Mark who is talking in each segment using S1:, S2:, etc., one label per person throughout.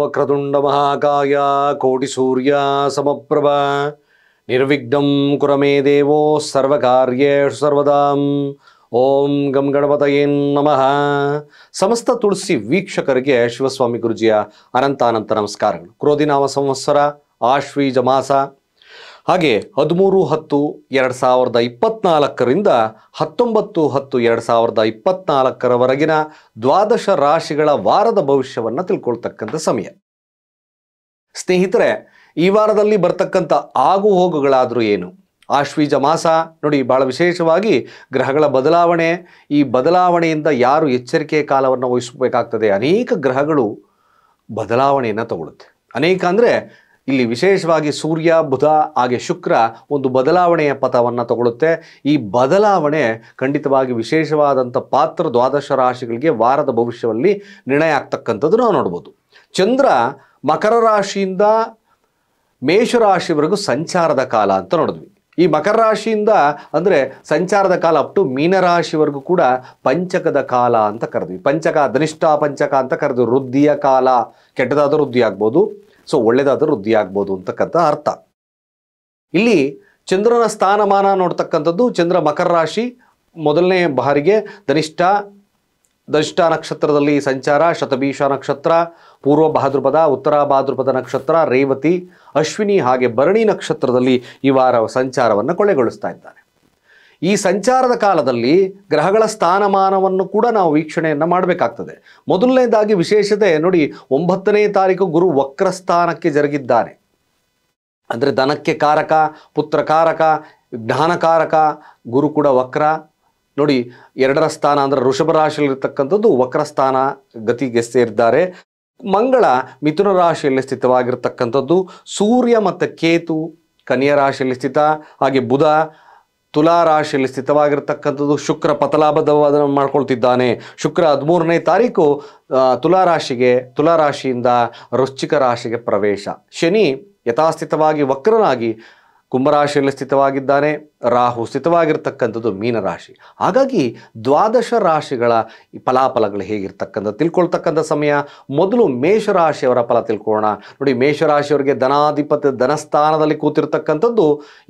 S1: वक्रतुण्डमहाकाय कोटिसूर्या समप्रभ निर्विघ्नं कुर मे देवो सर्वकार्येषु सर्वदां ಓಂ ಗಂ ಗಣಪತಯೇ ನಮಃ ಸಮಸ್ತ ತುಳಸಿ ವೀಕ್ಷಕರಿಗೆ ಶಿವಸ್ವಾಮಿ ಗುರುಜಿಯ ಅನಂತಾನಂತ ನಮಸ್ಕಾರಗಳು ಕ್ರೋಧಿನಾಮ ಸಂವತ್ಸರ ಆಶ್ವೀಜ ಮಾಸ ಹಾಗೆ ಹದಿಮೂರು ಹತ್ತು ಎರಡು ಸಾವಿರದ ಇಪ್ಪತ್ನಾಲ್ಕರಿಂದ ಹತ್ತೊಂಬತ್ತು ಹತ್ತು ಎರಡು ಸಾವಿರದ ಇಪ್ಪತ್ನಾಲ್ಕರವರೆಗಿನ ದ್ವಾದಶ ರಾಶಿಗಳ ವಾರದ ಭವಿಷ್ಯವನ್ನು ತಿಳ್ಕೊಳ್ತಕ್ಕಂಥ ಸಮಯ ಸ್ನೇಹಿತರೆ ಈ ವಾರದಲ್ಲಿ ಬರ್ತಕ್ಕಂಥ ಆಗು ಹೋಗುಗಳಾದರೂ ಏನು ಆಶ್ವೀಜ ಮಾಸ ನೋಡಿ ಭಾಳ ವಿಶೇಷವಾಗಿ ಗ್ರಹಗಳ ಬದಲಾವಣೆ ಈ ಬದಲಾವಣೆಯಿಂದ ಯಾರು ಎಚ್ಚರಿಕೆಯ ಕಾಲವನ್ನು ವಹಿಸಬೇಕಾಗ್ತದೆ ಅನೇಕ ಗ್ರಹಗಳು ಬದಲಾವಣೆಯನ್ನು ತಗೊಳುತ್ತೆ ಅನೇಕ ಅಂದರೆ ಇಲ್ಲಿ ವಿಶೇಷವಾಗಿ ಸೂರ್ಯ ಬುಧ ಹಾಗೆ ಶುಕ್ರ ಒಂದು ಬದಲಾವಣೆಯ ಪಥವನ್ನು ತಗೊಳ್ಳುತ್ತೆ ಈ ಬದಲಾವಣೆ ಖಂಡಿತವಾಗಿ ವಿಶೇಷವಾದಂಥ ಪಾತ್ರ ದ್ವಾದಶ ರಾಶಿಗಳಿಗೆ ವಾರದ ಭವಿಷ್ಯದಲ್ಲಿ ನಿರ್ಣಯ ಆಗ್ತಕ್ಕಂಥದ್ದು ನಾವು ನೋಡ್ಬೋದು ಚಂದ್ರ ಮಕರ ರಾಶಿಯಿಂದ ಮೇಷರಾಶಿವರೆಗೂ ಸಂಚಾರದ ಕಾಲ ಅಂತ ನೋಡಿದ್ವಿ ಈ ಮಕರ ರಾಶಿಯಿಂದ ಅಂದರೆ ಸಂಚಾರದ ಕಾಲ ಅಪ್ ಟು ಮೀನರಾಶಿವರೆಗೂ ಕೂಡ ಪಂಚಕದ ಕಾಲ ಅಂತ ಕರೆದ್ವಿ ಪಂಚಕ ಧನಿಷ್ಠ ಪಂಚಕ ಅಂತ ಕರೆದ್ವಿ ವೃದ್ಧಿಯ ಕಾಲ ಕೆಟ್ಟದಾದ ವೃದ್ಧಿ ಆಗ್ಬೋದು ಸೊ ಒಳ್ಳೆಯದಾದರೂ ಆಗ್ಬೋದು ಅಂತಕ್ಕಂಥ ಅರ್ಥ ಇಲ್ಲಿ ಚಂದ್ರನ ಸ್ಥಾನಮಾನ ನೋಡ್ತಕ್ಕಂಥದ್ದು ಚಂದ್ರ ಮಕರ ರಾಶಿ ಮೊದಲನೇ ಬಾರಿಗೆ ಧನಿಷ್ಠ ಧನಿಷ್ಠ ನಕ್ಷತ್ರದಲ್ಲಿ ಸಂಚಾರ ಶತಭೀಷ ನಕ್ಷತ್ರ ಪೂರ್ವ ಭಾದ್ರಪದ ಉತ್ತರ ಭಾದ್ರಪದ ನಕ್ಷತ್ರ ರೇವತಿ ಅಶ್ವಿನಿ ಹಾಗೆ ಭರಣಿ ನಕ್ಷತ್ರದಲ್ಲಿ ಈ ವಾರ ಸಂಚಾರವನ್ನು ಕೊಳೆಗೊಳಿಸ್ತಾ ಇದ್ದಾರೆ ಈ ಸಂಚಾರದ ಕಾಲದಲ್ಲಿ ಗ್ರಹಗಳ ಸ್ಥಾನಮಾನವನ್ನು ಕೂಡ ನಾವು ವೀಕ್ಷಣೆಯನ್ನು ಮಾಡಬೇಕಾಗ್ತದೆ ಮೊದಲನೇದಾಗಿ ವಿಶೇಷತೆ ನೋಡಿ ಒಂಬತ್ತನೇ ತಾರೀಕು ಗುರು ವಕ್ರಸ್ಥಾನಕ್ಕೆ ಜರುಗಿದ್ದಾನೆ ಅಂದರೆ ಧನಕ್ಕೆ ಕಾರಕ ಪುತ್ರಕಾರಕ ಜ್ಞಾನಕಾರಕ ಗುರು ಕೂಡ ವಕ್ರ ನೋಡಿ ಎರಡರ ಸ್ಥಾನ ಅಂದರೆ ಋಷಭ ರಾಶಿಯಲ್ಲಿರ್ತಕ್ಕಂಥದ್ದು ವಕ್ರಸ್ಥಾನ ಗತಿಗೆ ಸೇರಿದ್ದಾರೆ ಮಂಗಳ ಮಿಥುನ ರಾಶಿಯಲ್ಲಿ ಸ್ಥಿತವಾಗಿರ್ತಕ್ಕಂಥದ್ದು ಸೂರ್ಯ ಮತ್ತು ಕೇತು ಕನ್ಯಾ ರಾಶಿಯಲ್ಲಿ ಸ್ಥಿತ ಹಾಗೆ ಬುಧ ತುಲಾ ರಾಶಿಯಲ್ಲಿ ಸ್ಥಿತವಾಗಿರ್ತಕ್ಕಂಥದ್ದು ಶುಕ್ರ ಪತಲಾಬದ್ಧವಾದ ಮಾಡ್ಕೊಳ್ತಿದ್ದಾನೆ ಶುಕ್ರ ಹದಿಮೂರನೇ ತಾರೀಕು ತುಲಾ ರಾಶಿಗೆ ತುಲಾ ರಾಶಿಯಿಂದ ವೃಶ್ಚಿಕ ರಾಶಿಗೆ ಪ್ರವೇಶ ಶನಿ ಯಥಾಸ್ಥಿತವಾಗಿ ವಕ್ರನಾಗಿ ಕುಂಭರಾಶಿಯಲ್ಲಿ ಸ್ಥಿತವಾಗಿದ್ದಾನೆ ರಾಹು ಸ್ಥಿತವಾಗಿರ್ತಕ್ಕಂಥದ್ದು ಮೀನರಾಶಿ ಹಾಗಾಗಿ ದ್ವಾದಶ ರಾಶಿಗಳ ಫಲಾಫಲಗಳು ಹೇಗಿರ್ತಕ್ಕಂಥ ತಿಳ್ಕೊಳ್ತಕ್ಕಂಥ ಸಮಯ ಮೊದಲು ಮೇಷರಾಶಿಯವರ ಫಲ ತಿಳ್ಕೊಳ್ಳೋಣ ನೋಡಿ ಮೇಷರಾಶಿಯವರಿಗೆ ಧನಾಧಿಪತ್ಯ ಧನಸ್ಥಾನದಲ್ಲಿ ಕೂತಿರ್ತಕ್ಕಂಥದ್ದು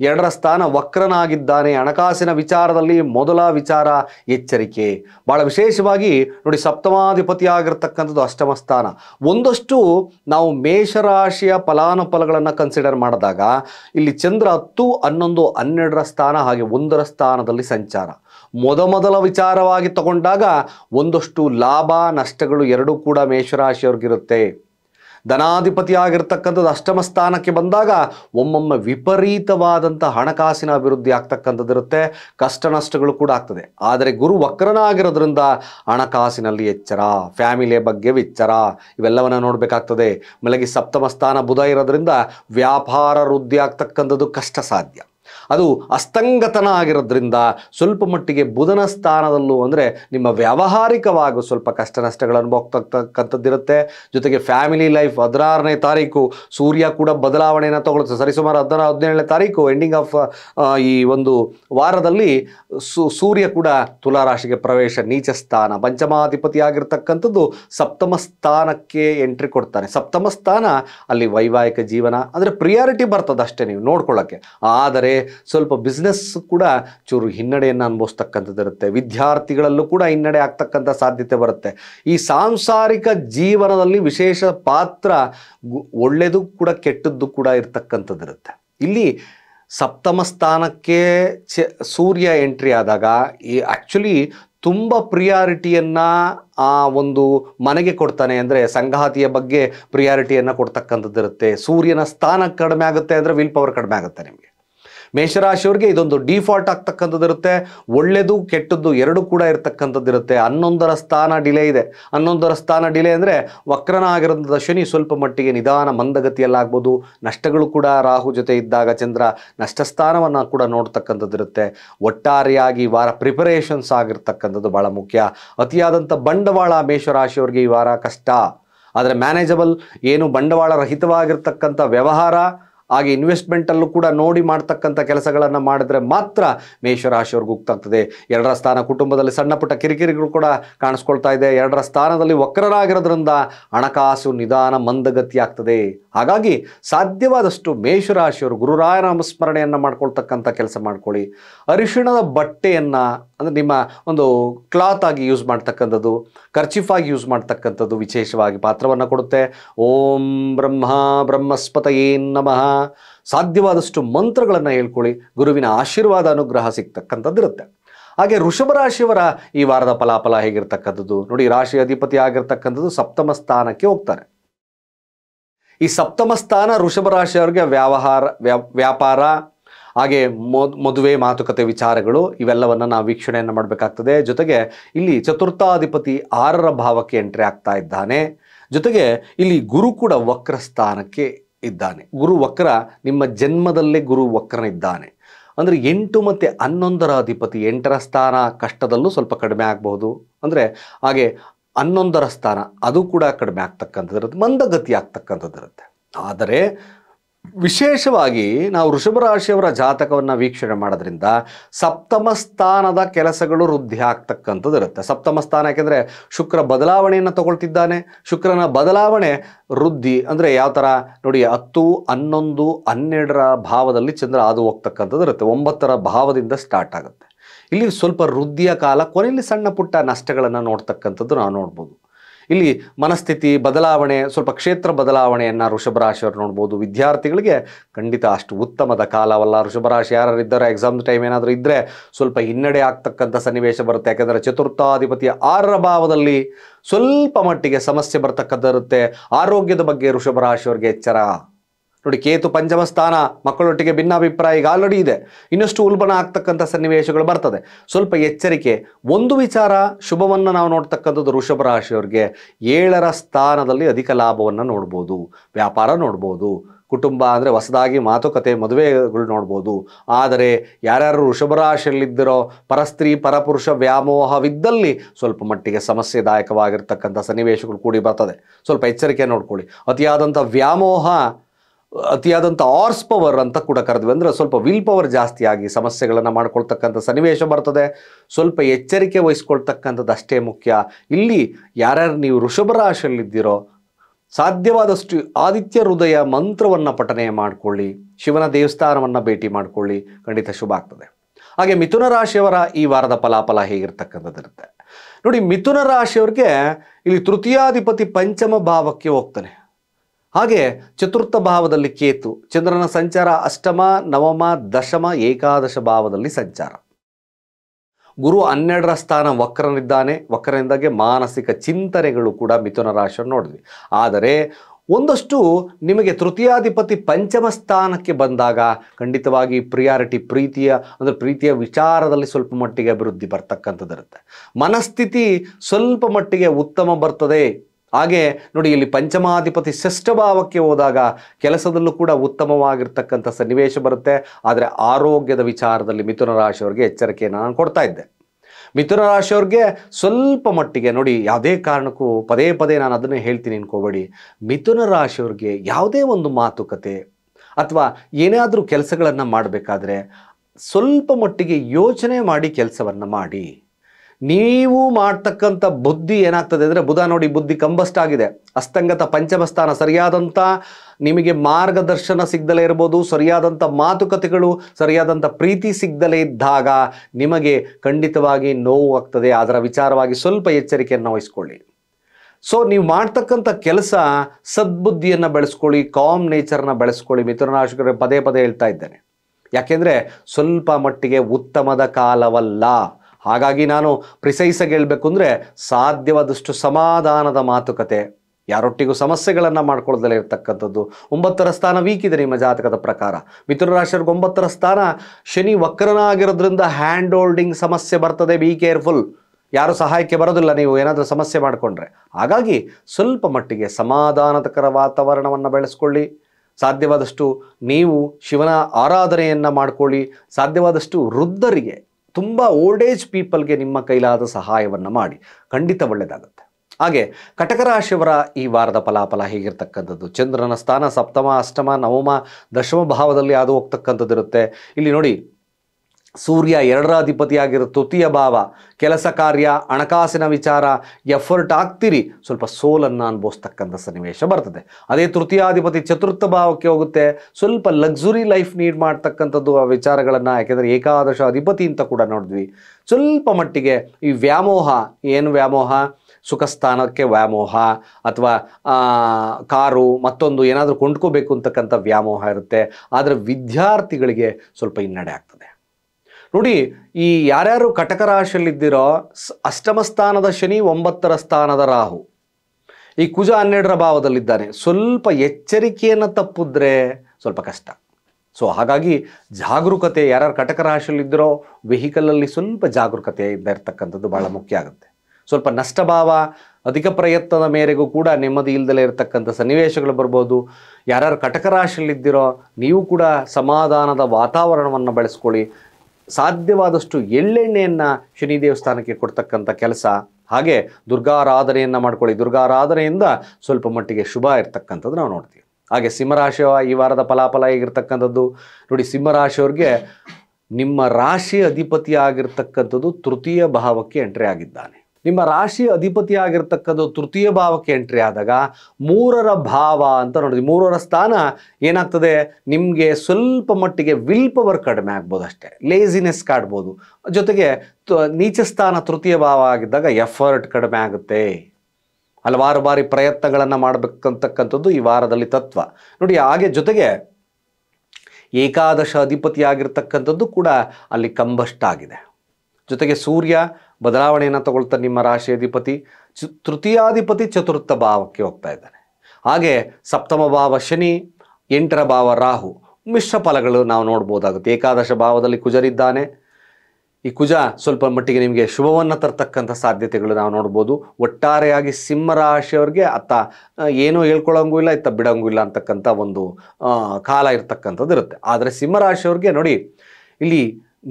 S1: ಎರಡರ ಸ್ಥಾನ ವಕ್ರನಾಗಿದ್ದಾನೆ ಹಣಕಾಸಿನ ವಿಚಾರದಲ್ಲಿ ಮೊದಲ ವಿಚಾರ ಎಚ್ಚರಿಕೆ ಭಾಳ ವಿಶೇಷವಾಗಿ ನೋಡಿ ಸಪ್ತಮಾಧಿಪತಿ ಆಗಿರ್ತಕ್ಕಂಥದ್ದು ಅಷ್ಟಮ ಸ್ಥಾನ ಒಂದಷ್ಟು ನಾವು ಮೇಷರಾಶಿಯ ಫಲಾನುಫಲಗಳನ್ನು ಕನ್ಸಿಡರ್ ಮಾಡಿದಾಗ ಇಲ್ಲಿ ಚಂದ್ರ ಹತ್ತು ಹನ್ನೊಂದು ಹನ್ನೆರಡರ ಸ್ಥಾನ ಹಾಗೆ ಒಂದರ ಸ್ಥಾನದಲ್ಲಿ ಸಂಚಾರ ಮೊದಮೊದಲ ವಿಚಾರವಾಗಿ ತಗೊಂಡಾಗ ಒಂದಷ್ಟು ಲಾಭ ನಷ್ಟಗಳು ಎರಡೂ ಕೂಡ ಮೇಷರಾಶಿಯವ್ರಿಗಿರುತ್ತೆ ಧನಾಧಿಪತಿ ಆಗಿರ್ತಕ್ಕಂಥದ್ದು ಅಷ್ಟಮ ಸ್ಥಾನಕ್ಕೆ ಬಂದಾಗ ಒಮ್ಮೊಮ್ಮೆ ವಿಪರೀತವಾದಂಥ ಹಣಕಾಸಿನ ಅಭಿವೃದ್ಧಿ ಆಗ್ತಕ್ಕಂಥದ್ದಿರುತ್ತೆ ಇರುತ್ತೆ ಕಷ್ಟ ನಷ್ಟಗಳು ಕೂಡ ಆಗ್ತದೆ ಆದರೆ ಗುರು ವಕ್ರನ ಆಗಿರೋದ್ರಿಂದ ಹಣಕಾಸಿನಲ್ಲಿ ಎಚ್ಚರ ಫ್ಯಾಮಿಲಿಯ ಬಗ್ಗೆ ವಿಚ್ಚರ ಇವೆಲ್ಲವನ್ನು ನೋಡಬೇಕಾಗ್ತದೆ ಮಲಗಿ ಸಪ್ತಮ ಸ್ಥಾನ ಬುಧ ಇರೋದ್ರಿಂದ ವ್ಯಾಪಾರ ವೃದ್ಧಿ ಆಗ್ತಕ್ಕಂಥದ್ದು ಕಷ್ಟ ಸಾಧ್ಯ ಅದು ಅಸ್ತಂಗತನ ಆಗಿರೋದ್ರಿಂದ ಸ್ವಲ್ಪ ಮಟ್ಟಿಗೆ ಬುಧನ ಸ್ಥಾನದಲ್ಲೂ ಅಂದರೆ ನಿಮ್ಮ ವ್ಯಾವಹಾರಿಕವಾಗಿ ಸ್ವಲ್ಪ ಕಷ್ಟ ನಷ್ಟಗಳು ಅನುಭವಕ್ತಕ್ಕಂಥದ್ದಿರುತ್ತೆ ಜೊತೆಗೆ ಫ್ಯಾಮಿಲಿ ಲೈಫ್ ಹದಿನಾರನೇ ತಾರೀಕು ಸೂರ್ಯ ಕೂಡ ಬದಲಾವಣೆಯನ್ನು ತಗೊಳ್ಳುತ್ತೆ ಸರಿಸುಮಾರು ಹದಿನಾರು ಹದಿನೇಳನೇ ತಾರೀಕು ಎಂಡಿಂಗ್ ಆಫ್ ಈ ಒಂದು ವಾರದಲ್ಲಿ ಸೂರ್ಯ ಕೂಡ ತುಲಾರಾಶಿಗೆ ಪ್ರವೇಶ ನೀಚ ಸ್ಥಾನ ಪಂಚಮಾಧಿಪತಿ ಆಗಿರ್ತಕ್ಕಂಥದ್ದು ಸಪ್ತಮ ಸ್ಥಾನಕ್ಕೆ ಎಂಟ್ರಿ ಕೊಡ್ತಾನೆ ಸಪ್ತಮ ಸ್ಥಾನ ಅಲ್ಲಿ ವೈವಾಹಿಕ ಜೀವನ ಅಂದರೆ ಪ್ರಿಯಾರಿಟಿ ಬರ್ತದೆ ಅಷ್ಟೇ ನೀವು ನೋಡ್ಕೊಳ್ಳೋಕ್ಕೆ ಆದರೆ ಸ್ವಲ್ಪ ಬಿಸ್ನೆಸ್ ಕೂಡ ಚೂರು ಹಿನ್ನಡೆಯನ್ನು ಅನುಭವಿಸ್ತಕ್ಕಂಥದ್ದಿರುತ್ತೆ ವಿದ್ಯಾರ್ಥಿಗಳಲ್ಲೂ ಕೂಡ ಹಿನ್ನಡೆ ಆಗ್ತಕ್ಕಂಥ ಸಾಧ್ಯತೆ ಬರುತ್ತೆ ಈ ಸಾಂಸಾರಿಕ ಜೀವನದಲ್ಲಿ ವಿಶೇಷ ಪಾತ್ರ ಒಳ್ಳೆಯದು ಕೂಡ ಕೆಟ್ಟದ್ದು ಕೂಡ ಇರುತ್ತೆ ಇಲ್ಲಿ ಸಪ್ತಮ ಸ್ಥಾನಕ್ಕೆ ಸೂರ್ಯ ಎಂಟ್ರಿ ಆದಾಗ ಈ ಆ್ಯಕ್ಚುಲಿ ತುಂಬ ಪ್ರಿಯಾರಿಟಿಯನ್ನು ಆ ಒಂದು ಮನೆಗೆ ಕೊಡ್ತಾನೆ ಅಂದರೆ ಸಂಗಾತಿಯ ಬಗ್ಗೆ ಪ್ರಿಯಾರಿಟಿಯನ್ನು ಕೊಡ್ತಕ್ಕಂಥದ್ದು ಇರುತ್ತೆ ಸೂರ್ಯನ ಸ್ಥಾನ ಕಡಿಮೆ ಆಗುತ್ತೆ ಅಂದರೆ ವಿಲ್ ಪವರ್ ಕಡಿಮೆ ಆಗುತ್ತೆ ನಿಮಗೆ ಮೇಷರಾಶಿಯವ್ರಿಗೆ ಇದೊಂದು ಡಿಫಾಲ್ಟ್ ಆಗ್ತಕ್ಕಂಥದ್ದಿರುತ್ತೆ ಒಳ್ಳೆಯದು ಕೆಟ್ಟದ್ದು ಎರಡು ಕೂಡ ಇರತಕ್ಕಂಥದ್ದಿರುತ್ತೆ ಹನ್ನೊಂದರ ಸ್ಥಾನ ಡಿಲೇ ಇದೆ ಹನ್ನೊಂದರ ಸ್ಥಾನ ಡಿಲೇ ಅಂದರೆ ವಕ್ರನ ಆಗಿರೋಂಥ ಶನಿ ಸ್ವಲ್ಪ ಮಟ್ಟಿಗೆ ನಿಧಾನ ಮಂದಗತಿಯಲ್ಲಾಗ್ಬೋದು ನಷ್ಟಗಳು ಕೂಡ ರಾಹು ಜೊತೆ ಇದ್ದಾಗ ಚಂದ್ರ ನಷ್ಟ ಸ್ಥಾನವನ್ನು ಕೂಡ ನೋಡ್ತಕ್ಕಂಥದ್ದಿರುತ್ತೆ ಒಟ್ಟಾರೆಯಾಗಿ ವಾರ ಪ್ರಿಪರೇಷನ್ಸ್ ಆಗಿರ್ತಕ್ಕಂಥದ್ದು ಭಾಳ ಮುಖ್ಯ ಅತಿಯಾದಂಥ ಬಂಡವಾಳ ಮೇಷರಾಶಿಯವ್ರಿಗೆ ಈ ವಾರ ಕಷ್ಟ ಆದರೆ ಮ್ಯಾನೇಜಬಲ್ ಏನು ಬಂಡವಾಳ ರಹಿತವಾಗಿರ್ತಕ್ಕಂಥ ವ್ಯವಹಾರ ಹಾಗೆ ಇನ್ವೆಸ್ಟ್ಮೆಂಟಲ್ಲೂ ಕೂಡ ನೋಡಿ ಮಾಡ್ತಕ್ಕಂಥ ಕೆಲಸಗಳನ್ನು ಮಾಡಿದ್ರೆ ಮಾತ್ರ ಮೇಷರಾಶಿಯವ್ರಿಗೆ ಹೋಗ್ತಾಗ್ತದೆ ಎರಡರ ಸ್ಥಾನ ಕುಟುಂಬದಲ್ಲಿ ಸಣ್ಣ ಪುಟ್ಟ ಕಿರಿಕಿರಿಗಳು ಕೂಡ ಕಾಣಿಸ್ಕೊಳ್ತಾ ಇದೆ ಎರಡರ ಸ್ಥಾನದಲ್ಲಿ ವಕ್ರರಾಗಿರೋದ್ರಿಂದ ಹಣಕಾಸು ನಿಧಾನ ಮಂದಗತಿ ಆಗ್ತದೆ ಹಾಗಾಗಿ ಸಾಧ್ಯವಾದಷ್ಟು ಮೇಷರಾಶಿಯವರು ಗುರುರಾಯ ಸ್ಮರಣೆಯನ್ನು ಮಾಡ್ಕೊಳ್ತಕ್ಕಂಥ ಕೆಲಸ ಮಾಡ್ಕೊಳ್ಳಿ ಅರಿಶಿಣದ ಬಟ್ಟೆಯನ್ನು ಅಂದರೆ ನಿಮ್ಮ ಒಂದು ಕ್ಲಾತ್ ಆಗಿ ಯೂಸ್ ಮಾಡ್ತಕ್ಕಂಥದ್ದು ಖರ್ಚಿಫಾಗಿ ಯೂಸ್ ಮಾಡ್ತಕ್ಕಂಥದ್ದು ವಿಶೇಷವಾಗಿ ಪಾತ್ರವನ್ನು ಕೊಡುತ್ತೆ ಓಂ ಬ್ರಹ್ಮ ಬ್ರಹ್ಮಸ್ಪತಯೇ ನಮಃ ಸಾಧ್ಯವಾದಷ್ಟು ಮಂತ್ರಗಳನ್ನು ಹೇಳ್ಕೊಳ್ಳಿ ಗುರುವಿನ ಆಶೀರ್ವಾದ ಅನುಗ್ರಹ ಸಿಗ್ತಕ್ಕಂಥದ್ದಿರುತ್ತೆ ಹಾಗೆ ಋಷಭ ರಾಶಿಯವರ ಈ ವಾರದ ಫಲಾಫಲ ಹೇಗಿರ್ತಕ್ಕಂಥದ್ದು ನೋಡಿ ರಾಶಿ ಅಧಿಪತಿ ಆಗಿರ್ತಕ್ಕಂಥದ್ದು ಸಪ್ತಮ ಸ್ಥಾನಕ್ಕೆ ಹೋಗ್ತಾರೆ ಈ ಸಪ್ತಮ ಸ್ಥಾನ ಋಷಭ ರಾಶಿಯವರಿಗೆ ವ್ಯವಹಾರ ವ್ಯಾಪಾರ ಹಾಗೆ ಮದುವೆ ಮಾತುಕತೆ ವಿಚಾರಗಳು ಇವೆಲ್ಲವನ್ನ ನಾವು ವೀಕ್ಷಣೆಯನ್ನು ಮಾಡಬೇಕಾಗ್ತದೆ ಜೊತೆಗೆ ಇಲ್ಲಿ ಚತುರ್ಥಾಧಿಪತಿ ಆರರ ಭಾವಕ್ಕೆ ಎಂಟ್ರಿ ಆಗ್ತಾ ಇದ್ದಾನೆ ಜೊತೆಗೆ ಇಲ್ಲಿ ಗುರು ಕೂಡ ವಕ್ರ ಸ್ಥಾನಕ್ಕೆ ಇದ್ದಾನೆ ಗುರು ವಕ್ರ ನಿಮ್ಮ ಜನ್ಮದಲ್ಲೇ ಗುರು ವಕ್ರನಿದ್ದಾನೆ ಅಂದರೆ ಎಂಟು ಮತ್ತು ಹನ್ನೊಂದರ ಅಧಿಪತಿ ಎಂಟರ ಸ್ಥಾನ ಕಷ್ಟದಲ್ಲೂ ಸ್ವಲ್ಪ ಕಡಿಮೆ ಆಗಬಹುದು ಅಂದರೆ ಹಾಗೆ ಹನ್ನೊಂದರ ಸ್ಥಾನ ಅದು ಕೂಡ ಕಡಿಮೆ ಆಗ್ತಕ್ಕಂಥದ್ದಿರುತ್ತೆ ಮಂದಗತಿ ಆಗ್ತಕ್ಕಂಥದ್ದಿರುತ್ತೆ ಆದರೆ ವಿಶೇಷವಾಗಿ ನಾವು ರಾಶಿಯವರ ಜಾತಕವನ್ನು ವೀಕ್ಷಣೆ ಮಾಡೋದ್ರಿಂದ ಸಪ್ತಮ ಸ್ಥಾನದ ಕೆಲಸಗಳು ವೃದ್ಧಿ ಆಗ್ತಕ್ಕಂಥದ್ದು ಇರುತ್ತೆ ಸಪ್ತಮ ಸ್ಥಾನ ಯಾಕೆಂದರೆ ಶುಕ್ರ ಬದಲಾವಣೆಯನ್ನು ತಗೊಳ್ತಿದ್ದಾನೆ ಶುಕ್ರನ ಬದಲಾವಣೆ ವೃದ್ಧಿ ಅಂದರೆ ಯಾವ ಥರ ನೋಡಿ ಹತ್ತು ಹನ್ನೊಂದು ಹನ್ನೆರಡರ ಭಾವದಲ್ಲಿ ಚಂದ್ರ ಹಾದು ಹೋಗ್ತಕ್ಕಂಥದ್ದು ಇರುತ್ತೆ ಒಂಬತ್ತರ ಭಾವದಿಂದ ಸ್ಟಾರ್ಟ್ ಆಗುತ್ತೆ ಇಲ್ಲಿ ಸ್ವಲ್ಪ ವೃದ್ಧಿಯ ಕಾಲ ಕೊನೆಯಲ್ಲಿ ಸಣ್ಣ ಪುಟ್ಟ ನಷ್ಟಗಳನ್ನು ನೋಡ್ತಕ್ಕಂಥದ್ದು ನಾವು ನೋಡ್ಬೋದು ಇಲ್ಲಿ ಮನಸ್ಥಿತಿ ಬದಲಾವಣೆ ಸ್ವಲ್ಪ ಕ್ಷೇತ್ರ ಬದಲಾವಣೆಯನ್ನು ರಾಶಿಯವರು ನೋಡ್ಬೋದು ವಿದ್ಯಾರ್ಥಿಗಳಿಗೆ ಖಂಡಿತ ಅಷ್ಟು ಉತ್ತಮದ ಕಾಲವಲ್ಲ ರಾಶಿ ಯಾರು ಇದ್ದಾರೆ ಎಕ್ಸಾಮ್ ಟೈಮ್ ಏನಾದರೂ ಇದ್ದರೆ ಸ್ವಲ್ಪ ಹಿನ್ನಡೆ ಆಗ್ತಕ್ಕಂಥ ಸನ್ನಿವೇಶ ಬರುತ್ತೆ ಯಾಕೆಂದರೆ ಚತುರ್ಥಾಧಿಪತಿಯ ಆರರ ಭಾವದಲ್ಲಿ ಸ್ವಲ್ಪ ಮಟ್ಟಿಗೆ ಸಮಸ್ಯೆ ಬರ್ತಕ್ಕಂಥ ಇರುತ್ತೆ ಆರೋಗ್ಯದ ಬಗ್ಗೆ ರಾಶಿಯವರಿಗೆ ಎಚ್ಚರ ನೋಡಿ ಕೇತು ಪಂಚಮ ಸ್ಥಾನ ಮಕ್ಕಳೊಟ್ಟಿಗೆ ಭಿನ್ನಾಭಿಪ್ರಾಯ ಈಗ ಆಲ್ರೆಡಿ ಇದೆ ಇನ್ನಷ್ಟು ಉಲ್ಬಣ ಆಗ್ತಕ್ಕಂಥ ಸನ್ನಿವೇಶಗಳು ಬರ್ತದೆ ಸ್ವಲ್ಪ ಎಚ್ಚರಿಕೆ ಒಂದು ವಿಚಾರ ಶುಭವನ್ನು ನಾವು ನೋಡ್ತಕ್ಕಂಥದ್ದು ಋಷಭರಾಶಿಯವ್ರಿಗೆ ರಾಶಿಯವ್ರಿಗೆ ಏಳರ ಸ್ಥಾನದಲ್ಲಿ ಅಧಿಕ ಲಾಭವನ್ನು ನೋಡ್ಬೋದು ವ್ಯಾಪಾರ ನೋಡ್ಬೋದು ಕುಟುಂಬ ಅಂದರೆ ಹೊಸದಾಗಿ ಮಾತುಕತೆ ಮದುವೆಗಳು ನೋಡ್ಬೋದು ಆದರೆ ಯಾರ್ಯಾರು ರಾಶಿಯಲ್ಲಿದ್ದರೋ ಪರಸ್ತ್ರೀ ಪರಪುರುಷ ವ್ಯಾಮೋಹವಿದ್ದಲ್ಲಿ ಸ್ವಲ್ಪ ಮಟ್ಟಿಗೆ ಸಮಸ್ಯೆದಾಯಕವಾಗಿರ್ತಕ್ಕಂಥ ಸನ್ನಿವೇಶಗಳು ಕೂಡಿ ಬರ್ತದೆ ಸ್ವಲ್ಪ ಎಚ್ಚರಿಕೆ ನೋಡ್ಕೊಳ್ಳಿ ಅತಿಯಾದಂಥ ವ್ಯಾಮೋಹ ಅತಿಯಾದಂಥ ಆರ್ಸ್ ಪವರ್ ಅಂತ ಕೂಡ ಕರೆದ್ವಿ ಅಂದರೆ ಸ್ವಲ್ಪ ವಿಲ್ ಪವರ್ ಜಾಸ್ತಿ ಆಗಿ ಸಮಸ್ಯೆಗಳನ್ನು ಮಾಡ್ಕೊಳ್ತಕ್ಕಂಥ ಸನ್ನಿವೇಶ ಬರ್ತದೆ ಸ್ವಲ್ಪ ಎಚ್ಚರಿಕೆ ವಹಿಸ್ಕೊಳ್ತಕ್ಕಂಥದ್ದು ಅಷ್ಟೇ ಮುಖ್ಯ ಇಲ್ಲಿ ಯಾರ್ಯಾರು ನೀವು ರಾಶಿಯಲ್ಲಿದ್ದೀರೋ ಸಾಧ್ಯವಾದಷ್ಟು ಆದಿತ್ಯ ಹೃದಯ ಮಂತ್ರವನ್ನು ಪಠನೆ ಮಾಡಿಕೊಳ್ಳಿ ಶಿವನ ದೇವಸ್ಥಾನವನ್ನು ಭೇಟಿ ಮಾಡಿಕೊಳ್ಳಿ ಖಂಡಿತ ಶುಭ ಆಗ್ತದೆ ಹಾಗೆ ಮಿಥುನ ರಾಶಿಯವರ ಈ ವಾರದ ಫಲಾಫಲ ಹೇಗಿರ್ತಕ್ಕಂಥದ್ದಿರುತ್ತೆ ನೋಡಿ ಮಿಥುನ ರಾಶಿಯವ್ರಿಗೆ ಇಲ್ಲಿ ತೃತೀಯಾಧಿಪತಿ ಪಂಚಮ ಭಾವಕ್ಕೆ ಹೋಗ್ತಾನೆ ಹಾಗೆ ಚತುರ್ಥ ಭಾವದಲ್ಲಿ ಕೇತು ಚಂದ್ರನ ಸಂಚಾರ ಅಷ್ಟಮ ನವಮ ದಶಮ ಏಕಾದಶ ಭಾವದಲ್ಲಿ ಸಂಚಾರ ಗುರು ಹನ್ನೆರಡರ ಸ್ಥಾನ ವಕ್ರನಿದ್ದಾನೆ ವಕ್ರನಿಂದಾಗೆ ಮಾನಸಿಕ ಚಿಂತನೆಗಳು ಕೂಡ ಮಿಥುನ ರಾಶಿಯನ್ನು ನೋಡಿದ್ವಿ ಆದರೆ ಒಂದಷ್ಟು ನಿಮಗೆ ತೃತೀಯಾಧಿಪತಿ ಪಂಚಮ ಸ್ಥಾನಕ್ಕೆ ಬಂದಾಗ ಖಂಡಿತವಾಗಿ ಪ್ರಿಯಾರಿಟಿ ಪ್ರೀತಿಯ ಅಂದರೆ ಪ್ರೀತಿಯ ವಿಚಾರದಲ್ಲಿ ಸ್ವಲ್ಪ ಮಟ್ಟಿಗೆ ಅಭಿವೃದ್ಧಿ ಬರ್ತಕ್ಕಂಥದ್ದಿರುತ್ತೆ ಮನಸ್ಥಿತಿ ಸ್ವಲ್ಪ ಮಟ್ಟಿಗೆ ಉತ್ತಮ ಬರ್ತದೆ ಹಾಗೆ ನೋಡಿ ಇಲ್ಲಿ ಪಂಚಮಾಧಿಪತಿ ಭಾವಕ್ಕೆ ಹೋದಾಗ ಕೆಲಸದಲ್ಲೂ ಕೂಡ ಉತ್ತಮವಾಗಿರ್ತಕ್ಕಂಥ ಸನ್ನಿವೇಶ ಬರುತ್ತೆ ಆದರೆ ಆರೋಗ್ಯದ ವಿಚಾರದಲ್ಲಿ ಮಿಥುನ ರಾಶಿಯವರಿಗೆ ಎಚ್ಚರಿಕೆಯನ್ನು ನಾನು ಕೊಡ್ತಾ ಇದ್ದೆ ಮಿಥುನ ರಾಶಿಯವ್ರಿಗೆ ಸ್ವಲ್ಪ ಮಟ್ಟಿಗೆ ನೋಡಿ ಯಾವುದೇ ಕಾರಣಕ್ಕೂ ಪದೇ ಪದೇ ನಾನು ಅದನ್ನೇ ಹೇಳ್ತೀನಿ ಅನ್ಕೋಬೇಡಿ ಮಿಥುನ ರಾಶಿಯವ್ರಿಗೆ ಯಾವುದೇ ಒಂದು ಮಾತುಕತೆ ಅಥವಾ ಏನಾದರೂ ಕೆಲಸಗಳನ್ನು ಮಾಡಬೇಕಾದ್ರೆ ಸ್ವಲ್ಪ ಮಟ್ಟಿಗೆ ಯೋಚನೆ ಮಾಡಿ ಕೆಲಸವನ್ನು ಮಾಡಿ ನೀವು ಮಾಡ್ತಕ್ಕಂಥ ಬುದ್ಧಿ ಏನಾಗ್ತದೆ ಅಂದರೆ ಬುಧ ನೋಡಿ ಬುದ್ಧಿ ಕಂಬಸ್ಟ್ ಆಗಿದೆ ಅಸ್ತಂಗತ ಪಂಚಮಸ್ಥಾನ ಸರಿಯಾದಂಥ ನಿಮಗೆ ಮಾರ್ಗದರ್ಶನ ಸಿಗ್ದಲೇ ಇರ್ಬೋದು ಸರಿಯಾದಂಥ ಮಾತುಕತೆಗಳು ಸರಿಯಾದಂಥ ಪ್ರೀತಿ ಸಿಗ್ದಲೇ ಇದ್ದಾಗ ನಿಮಗೆ ಖಂಡಿತವಾಗಿ ನೋವು ಆಗ್ತದೆ ಅದರ ವಿಚಾರವಾಗಿ ಸ್ವಲ್ಪ ಎಚ್ಚರಿಕೆಯನ್ನು ವಹಿಸ್ಕೊಳ್ಳಿ ಸೊ ನೀವು ಮಾಡ್ತಕ್ಕಂಥ ಕೆಲಸ ಸದ್ಬುದ್ಧಿಯನ್ನು ಬೆಳೆಸ್ಕೊಳ್ಳಿ ಕಾಮ್ ನೇಚರ್ನ ಬೆಳೆಸ್ಕೊಳ್ಳಿ ಮಿಥುನರಾಶಿಕರೇ ಪದೇ ಪದೇ ಹೇಳ್ತಾ ಇದ್ದೇನೆ ಯಾಕೆಂದರೆ ಸ್ವಲ್ಪ ಮಟ್ಟಿಗೆ ಉತ್ತಮದ ಕಾಲವಲ್ಲ ಹಾಗಾಗಿ ನಾನು ಪ್ರಿಸೈಸಾಗಿ ಹೇಳಬೇಕು ಅಂದರೆ ಸಾಧ್ಯವಾದಷ್ಟು ಸಮಾಧಾನದ ಮಾತುಕತೆ ಯಾರೊಟ್ಟಿಗೂ ಸಮಸ್ಯೆಗಳನ್ನು ಮಾಡ್ಕೊಳ್ಳೋದಲ್ಲೇ ಇರತಕ್ಕಂಥದ್ದು ಒಂಬತ್ತರ ಸ್ಥಾನ ವೀಕಿದೆ ನಿಮ್ಮ ಜಾತಕದ ಪ್ರಕಾರ ಮಿಥುನ ರಾಶಿಯವ್ರಿಗೆ ಒಂಬತ್ತರ ಸ್ಥಾನ ಶನಿ ವಕ್ರನಾಗಿರೋದ್ರಿಂದ ಹ್ಯಾಂಡ್ ಹೋಲ್ಡಿಂಗ್ ಸಮಸ್ಯೆ ಬರ್ತದೆ ಬಿ ಕೇರ್ಫುಲ್ ಯಾರು ಸಹಾಯಕ್ಕೆ ಬರೋದಿಲ್ಲ ನೀವು ಏನಾದರೂ ಸಮಸ್ಯೆ ಮಾಡಿಕೊಂಡ್ರೆ ಹಾಗಾಗಿ ಸ್ವಲ್ಪ ಮಟ್ಟಿಗೆ ಸಮಾಧಾನಕರ ವಾತಾವರಣವನ್ನು ಬೆಳೆಸ್ಕೊಳ್ಳಿ ಸಾಧ್ಯವಾದಷ್ಟು ನೀವು ಶಿವನ ಆರಾಧನೆಯನ್ನು ಮಾಡಿಕೊಳ್ಳಿ ಸಾಧ್ಯವಾದಷ್ಟು ವೃದ್ಧರಿಗೆ ತುಂಬ ಓಲ್ಡ್ ಏಜ್ ಪೀಪಲ್ಗೆ ನಿಮ್ಮ ಕೈಲಾದ ಸಹಾಯವನ್ನು ಮಾಡಿ ಖಂಡಿತ ಒಳ್ಳೆಯದಾಗುತ್ತೆ ಹಾಗೆ ಕಟಕರಾಶಿಯವರ ಈ ವಾರದ ಫಲಾಫಲ ಹೇಗಿರ್ತಕ್ಕಂಥದ್ದು ಚಂದ್ರನ ಸ್ಥಾನ ಸಪ್ತಮ ಅಷ್ಟಮ ನವಮ ದಶಮ ಭಾವದಲ್ಲಿ ಅದು ಹೋಗ್ತಕ್ಕಂಥದ್ದು ಇರುತ್ತೆ ಇಲ್ಲಿ ನೋಡಿ ಸೂರ್ಯ ಎರಡರ ಅಧಿಪತಿಯಾಗಿರೋ ತೃತೀಯ ಭಾವ ಕೆಲಸ ಕಾರ್ಯ ಹಣಕಾಸಿನ ವಿಚಾರ ಎಫರ್ಟ್ ಆಗ್ತೀರಿ ಸ್ವಲ್ಪ ಸೋಲನ್ನು ಅನುಭವಿಸ್ತಕ್ಕಂಥ ಸನ್ನಿವೇಶ ಬರ್ತದೆ ಅದೇ ತೃತೀಯಾಧಿಪತಿ ಚತುರ್ಥ ಭಾವಕ್ಕೆ ಹೋಗುತ್ತೆ ಸ್ವಲ್ಪ ಲಕ್ಸುರಿ ಲೈಫ್ ನೀಡ್ ಮಾಡ್ತಕ್ಕಂಥದ್ದು ಆ ವಿಚಾರಗಳನ್ನು ಯಾಕೆಂದರೆ ಏಕಾದಶ ಅಧಿಪತಿ ಅಂತ ಕೂಡ ನೋಡಿದ್ವಿ ಸ್ವಲ್ಪ ಮಟ್ಟಿಗೆ ಈ ವ್ಯಾಮೋಹ ಏನು ವ್ಯಾಮೋಹ ಸುಖ ಸ್ಥಾನಕ್ಕೆ ವ್ಯಾಮೋಹ ಅಥವಾ ಕಾರು ಮತ್ತೊಂದು ಏನಾದರೂ ಕೊಂಡ್ಕೋಬೇಕು ಅಂತಕ್ಕಂಥ ವ್ಯಾಮೋಹ ಇರುತ್ತೆ ಆದರೆ ವಿದ್ಯಾರ್ಥಿಗಳಿಗೆ ಸ್ವಲ್ಪ ಹಿನ್ನಡೆ ಆಗ್ತದೆ ನೋಡಿ ಈ ಯಾರ್ಯಾರು ಕಟಕ ರಾಶಿಯಲ್ಲಿದ್ದೀರೋ ಅಷ್ಟಮ ಸ್ಥಾನದ ಶನಿ ಒಂಬತ್ತರ ಸ್ಥಾನದ ರಾಹು ಈ ಕುಜ ಹನ್ನೆರಡರ ಭಾವದಲ್ಲಿದ್ದಾನೆ ಸ್ವಲ್ಪ ಎಚ್ಚರಿಕೆಯನ್ನು ತಪ್ಪಿದ್ರೆ ಸ್ವಲ್ಪ ಕಷ್ಟ ಸೊ ಹಾಗಾಗಿ ಜಾಗರೂಕತೆ ಯಾರ್ಯಾರು ಕಟಕ ರಾಶಿಯಲ್ಲಿದ್ದರೋ ವೆಹಿಕಲಲ್ಲಿ ಸ್ವಲ್ಪ ಜಾಗರೂಕತೆ ಇರತಕ್ಕಂಥದ್ದು ಭಾಳ ಮುಖ್ಯ ಆಗುತ್ತೆ ಸ್ವಲ್ಪ ನಷ್ಟಭಾವ ಅಧಿಕ ಪ್ರಯತ್ನದ ಮೇರೆಗೂ ಕೂಡ ನೆಮ್ಮದಿ ಇಲ್ದಲೇ ಇರತಕ್ಕಂಥ ಸನ್ನಿವೇಶಗಳು ಬರ್ಬೋದು ಯಾರ್ಯಾರು ಕಟಕ ರಾಶಿಯಲ್ಲಿದ್ದೀರೋ ನೀವು ಕೂಡ ಸಮಾಧಾನದ ವಾತಾವರಣವನ್ನು ಬಳಸ್ಕೊಳ್ಳಿ ಸಾಧ್ಯವಾದಷ್ಟು ಎಳ್ಳೆಣ್ಣೆಯನ್ನು ಶನಿ ದೇವಸ್ಥಾನಕ್ಕೆ ಕೊಡ್ತಕ್ಕಂಥ ಕೆಲಸ ಹಾಗೆ ದುರ್ಗಾರಾಧನೆಯನ್ನು ಮಾಡ್ಕೊಳ್ಳಿ ದುರ್ಗಾರಾಧನೆಯಿಂದ ಸ್ವಲ್ಪ ಮಟ್ಟಿಗೆ ಶುಭ ಇರ್ತಕ್ಕಂಥದ್ದು ನಾವು ನೋಡ್ತೀವಿ ಹಾಗೆ ಸಿಂಹರಾಶಿ ಈ ವಾರದ ಫಲಾಫಲ ಹೇಗಿರ್ತಕ್ಕಂಥದ್ದು ನೋಡಿ ಸಿಂಹರಾಶಿಯವ್ರಿಗೆ ನಿಮ್ಮ ರಾಶಿ ಅಧಿಪತಿ ಆಗಿರ್ತಕ್ಕಂಥದ್ದು ತೃತೀಯ ಭಾವಕ್ಕೆ ಎಂಟ್ರಿ ಆಗಿದ್ದಾನೆ ನಿಮ್ಮ ರಾಶಿ ಅಧಿಪತಿ ಆಗಿರ್ತಕ್ಕಂಥ ತೃತೀಯ ಭಾವಕ್ಕೆ ಎಂಟ್ರಿ ಆದಾಗ ಮೂರರ ಭಾವ ಅಂತ ನೋಡಿದ್ವಿ ಮೂರರ ಸ್ಥಾನ ಏನಾಗ್ತದೆ ನಿಮಗೆ ಸ್ವಲ್ಪ ಮಟ್ಟಿಗೆ ವಿಲ್ ಪವರ್ ಕಡಿಮೆ ಆಗ್ಬೋದು ಅಷ್ಟೇ ಲೇಸಿನೆಸ್ ಕಾಡ್ಬೋದು ಜೊತೆಗೆ ನೀಚ ಸ್ಥಾನ ತೃತೀಯ ಭಾವ ಆಗಿದ್ದಾಗ ಎಫರ್ಟ್ ಕಡಿಮೆ ಆಗುತ್ತೆ ಹಲವಾರು ಬಾರಿ ಪ್ರಯತ್ನಗಳನ್ನು ಮಾಡಬೇಕಂತಕ್ಕಂಥದ್ದು ಈ ವಾರದಲ್ಲಿ ತತ್ವ ನೋಡಿ ಹಾಗೆ ಜೊತೆಗೆ ಏಕಾದಶ ಅಧಿಪತಿ ಆಗಿರ್ತಕ್ಕಂಥದ್ದು ಕೂಡ ಅಲ್ಲಿ ಕಂಬಷ್ಟಾಗಿದೆ ಜೊತೆಗೆ ಸೂರ್ಯ ಬದಲಾವಣೆಯನ್ನು ತಗೊಳ್ತಾ ನಿಮ್ಮ ರಾಶಿ ಅಧಿಪತಿ ಚು ತೃತೀಯಾಧಿಪತಿ ಚತುರ್ಥ ಭಾವಕ್ಕೆ ಹೋಗ್ತಾ ಇದ್ದಾನೆ ಹಾಗೆ ಸಪ್ತಮ ಭಾವ ಶನಿ ಎಂಟರ ಭಾವ ರಾಹು ಮಿಶ್ರ ಫಲಗಳು ನಾವು ನೋಡ್ಬೋದಾಗುತ್ತೆ ಏಕಾದಶ ಭಾವದಲ್ಲಿ ಕುಜರಿದ್ದಾನೆ ಈ ಕುಜ ಸ್ವಲ್ಪ ಮಟ್ಟಿಗೆ ನಿಮಗೆ ಶುಭವನ್ನು ತರ್ತಕ್ಕಂಥ ಸಾಧ್ಯತೆಗಳು ನಾವು ನೋಡ್ಬೋದು ಒಟ್ಟಾರೆಯಾಗಿ ಸಿಂಹರಾಶಿಯವ್ರಿಗೆ ಅತ್ತ ಏನೂ ಹೇಳ್ಕೊಳ್ಳೋಂಗೂ ಇಲ್ಲ ಇತ್ತ ಬಿಡೋಂಗೂ ಇಲ್ಲ ಅಂತಕ್ಕಂಥ ಒಂದು ಕಾಲ ಇರ್ತಕ್ಕಂಥದ್ದು ಇರುತ್ತೆ ಆದರೆ ಸಿಂಹರಾಶಿಯವ್ರಿಗೆ ನೋಡಿ ಇಲ್ಲಿ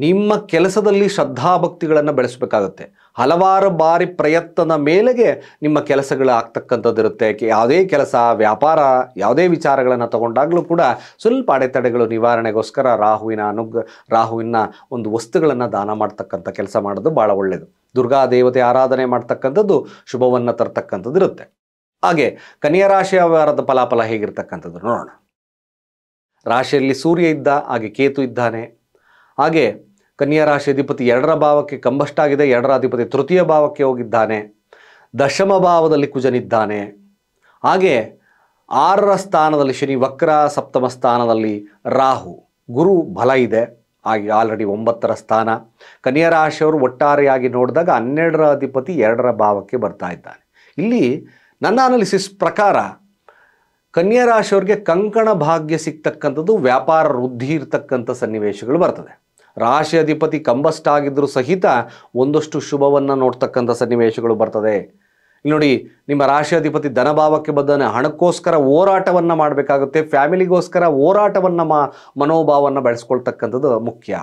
S1: ನಿಮ್ಮ ಕೆಲಸದಲ್ಲಿ ಶ್ರದ್ಧಾಭಕ್ತಿಗಳನ್ನು ಬೆಳೆಸಬೇಕಾಗತ್ತೆ ಹಲವಾರು ಬಾರಿ ಪ್ರಯತ್ನದ ಮೇಲೆಗೆ ನಿಮ್ಮ ಕೆಲಸಗಳು ಆಗ್ತಕ್ಕಂಥದ್ದಿರುತ್ತೆ ಯಾವುದೇ ಕೆಲಸ ವ್ಯಾಪಾರ ಯಾವುದೇ ವಿಚಾರಗಳನ್ನು ತಗೊಂಡಾಗಲೂ ಕೂಡ ಸ್ವಲ್ಪ ಅಡೆತಡೆಗಳು ನಿವಾರಣೆಗೋಸ್ಕರ ರಾಹುವಿನ ಅನುಗ್ ರಾಹುವಿನ ಒಂದು ವಸ್ತುಗಳನ್ನು ದಾನ ಮಾಡ್ತಕ್ಕಂಥ ಕೆಲಸ ಮಾಡೋದು ಭಾಳ ಒಳ್ಳೆಯದು ದುರ್ಗಾ ದೇವತೆ ಆರಾಧನೆ ಮಾಡ್ತಕ್ಕಂಥದ್ದು ಶುಭವನ್ನು ತರ್ತಕ್ಕಂಥದ್ದು ಇರುತ್ತೆ ಹಾಗೆ ಕನ್ಯಾ ರಾಶಿಯ ಫಲಾಫಲ ಹೇಗಿರ್ತಕ್ಕಂಥದ್ದು ನೋಡೋಣ ರಾಶಿಯಲ್ಲಿ ಸೂರ್ಯ ಇದ್ದ ಹಾಗೆ ಕೇತು ಇದ್ದಾನೆ ಹಾಗೆ ಕನ್ಯಾ ರಾಶಿ ಅಧಿಪತಿ ಎರಡರ ಭಾವಕ್ಕೆ ಕಂಬಷ್ಟಾಗಿದೆ ಎರಡರ ಅಧಿಪತಿ ತೃತೀಯ ಭಾವಕ್ಕೆ ಹೋಗಿದ್ದಾನೆ ದಶಮ ಭಾವದಲ್ಲಿ ಕುಜನಿದ್ದಾನೆ ಹಾಗೆ ಆರರ ಸ್ಥಾನದಲ್ಲಿ ಶನಿ ವಕ್ರ ಸಪ್ತಮ ಸ್ಥಾನದಲ್ಲಿ ರಾಹು ಗುರು ಬಲ ಇದೆ ಹಾಗೆ ಆಲ್ರೆಡಿ ಒಂಬತ್ತರ ಸ್ಥಾನ ಕನ್ಯಾ ರಾಶಿಯವರು ಒಟ್ಟಾರೆಯಾಗಿ ನೋಡಿದಾಗ ಹನ್ನೆರಡರ ಅಧಿಪತಿ ಎರಡರ ಭಾವಕ್ಕೆ ಬರ್ತಾ ಇದ್ದಾನೆ ಇಲ್ಲಿ ನನ್ನ ಅನಾಲಿಸಿಸ್ ಪ್ರಕಾರ ಕನ್ಯಾ ರಾಶಿಯವ್ರಿಗೆ ಕಂಕಣ ಭಾಗ್ಯ ಸಿಗ್ತಕ್ಕಂಥದ್ದು ವ್ಯಾಪಾರ ವೃದ್ಧಿ ಇರತಕ್ಕಂಥ ಸನ್ನಿವೇಶಗಳು ಬರ್ತದೆ ರಾಶಿ ಅಧಿಪತಿ ಕಂಬಸ್ಟ್ ಆಗಿದ್ದರೂ ಸಹಿತ ಒಂದಷ್ಟು ಶುಭವನ್ನು ನೋಡ್ತಕ್ಕಂಥ ಸನ್ನಿವೇಶಗಳು ಬರ್ತದೆ ಇಲ್ಲಿ ನೋಡಿ ನಿಮ್ಮ ರಾಶಿ ಅಧಿಪತಿ ಧನಭಾವಕ್ಕೆ ಬಂದನೆ ಹಣಕ್ಕೋಸ್ಕರ ಹೋರಾಟವನ್ನು ಮಾಡಬೇಕಾಗುತ್ತೆ ಫ್ಯಾಮಿಲಿಗೋಸ್ಕರ ಹೋರಾಟವನ್ನು ಮಾ ಮನೋಭಾವವನ್ನು ಬೆಳೆಸ್ಕೊಳ್ತಕ್ಕಂಥದ್ದು ಮುಖ್ಯ